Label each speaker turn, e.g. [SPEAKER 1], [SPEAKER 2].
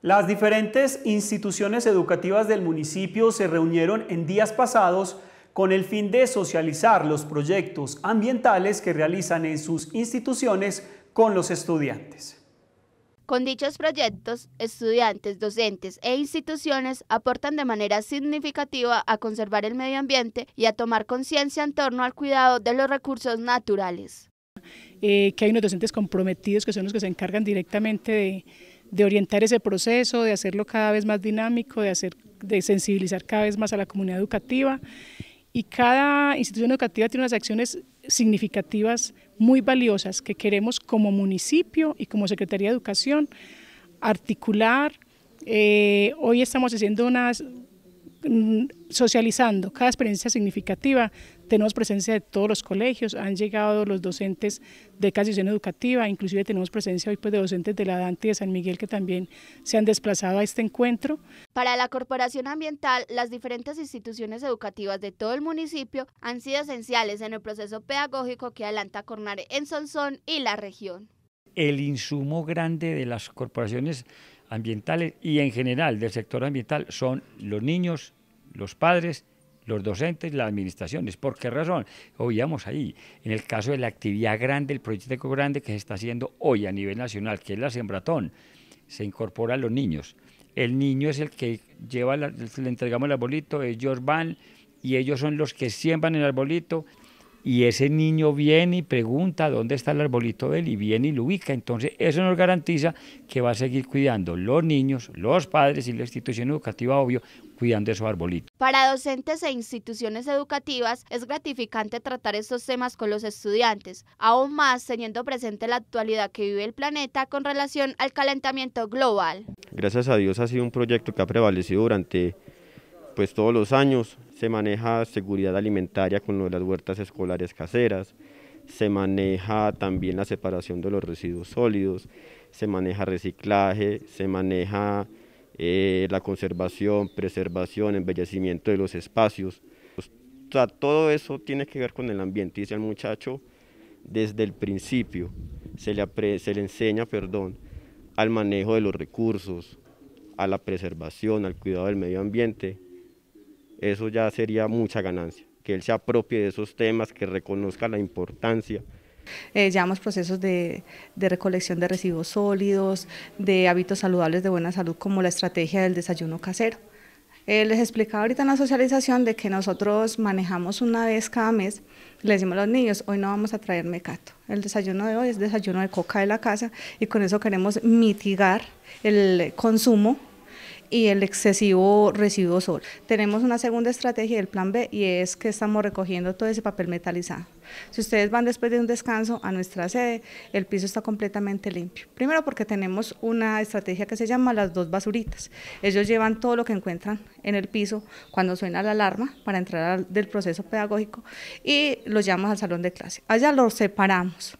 [SPEAKER 1] Las diferentes instituciones educativas del municipio se reunieron en días pasados con el fin de socializar los proyectos ambientales que realizan en sus instituciones con los estudiantes.
[SPEAKER 2] Con dichos proyectos, estudiantes, docentes e instituciones aportan de manera significativa a conservar el medio ambiente y a tomar conciencia en torno al cuidado de los recursos naturales.
[SPEAKER 3] Eh, que hay unos docentes comprometidos que son los que se encargan directamente de de orientar ese proceso, de hacerlo cada vez más dinámico, de, hacer, de sensibilizar cada vez más a la comunidad educativa. Y cada institución educativa tiene unas acciones significativas muy valiosas que queremos como municipio y como Secretaría de Educación articular. Eh, hoy estamos haciendo unas Mm, socializando cada experiencia significativa. Tenemos presencia de todos los colegios, han llegado los docentes de cada educativa, inclusive tenemos presencia hoy pues, de docentes de la Dante de San Miguel que también se han desplazado a este encuentro.
[SPEAKER 2] Para la Corporación Ambiental, las diferentes instituciones educativas de todo el municipio han sido esenciales en el proceso pedagógico que adelanta Cornare en Sonsón y la región.
[SPEAKER 1] El insumo grande de las corporaciones ambientales y en general del sector ambiental son los niños, los padres, los docentes, las administraciones. ¿Por qué razón? Oíamos ahí, en el caso de la actividad grande, el proyecto grande que se está haciendo hoy a nivel nacional, que es la sembratón, se incorporan los niños. El niño es el que lleva, le entregamos el arbolito, ellos van y ellos son los que siembran el arbolito y ese niño viene y pregunta dónde está el arbolito de él y viene y lo ubica. Entonces, eso nos garantiza que va a seguir cuidando los niños, los padres y la institución educativa, obvio, cuidando su arbolito
[SPEAKER 2] Para docentes e instituciones educativas es gratificante tratar estos temas con los estudiantes, aún más teniendo presente la actualidad que vive el planeta con relación al calentamiento global.
[SPEAKER 4] Gracias a Dios ha sido un proyecto que ha prevalecido durante pues todos los años, se maneja seguridad alimentaria con lo de las huertas escolares caseras, se maneja también la separación de los residuos sólidos, se maneja reciclaje, se maneja eh, la conservación, preservación, embellecimiento de los espacios. todo eso tiene que ver con el ambiente y el muchacho desde el principio se le, se le enseña perdón, al manejo de los recursos, a la preservación, al cuidado del medio ambiente, eso ya sería mucha ganancia, que él se apropie de esos temas, que reconozca la importancia.
[SPEAKER 5] Eh, llevamos procesos de, recolección de residuos sólidos, de hábitos saludables de buena salud, como la estrategia del desayuno casero. Eh, les explicaba ahorita en la socialización de que nosotros manejamos una vez cada mes, le decimos a los niños, hoy no vamos a traer mecato. El desayuno de hoy es desayuno de coca de la casa y con eso queremos mitigar el consumo y el excesivo residuo sol. Tenemos una segunda estrategia del plan B y es que estamos recogiendo todo ese papel metalizado. Si ustedes van después de un descanso a nuestra sede, el piso está completamente limpio. Primero porque tenemos una estrategia que se llama las dos basuritas. Ellos llevan todo lo que encuentran en el piso cuando suena la alarma para entrar al, del proceso pedagógico y los llamamos al salón de clase. Allá los separamos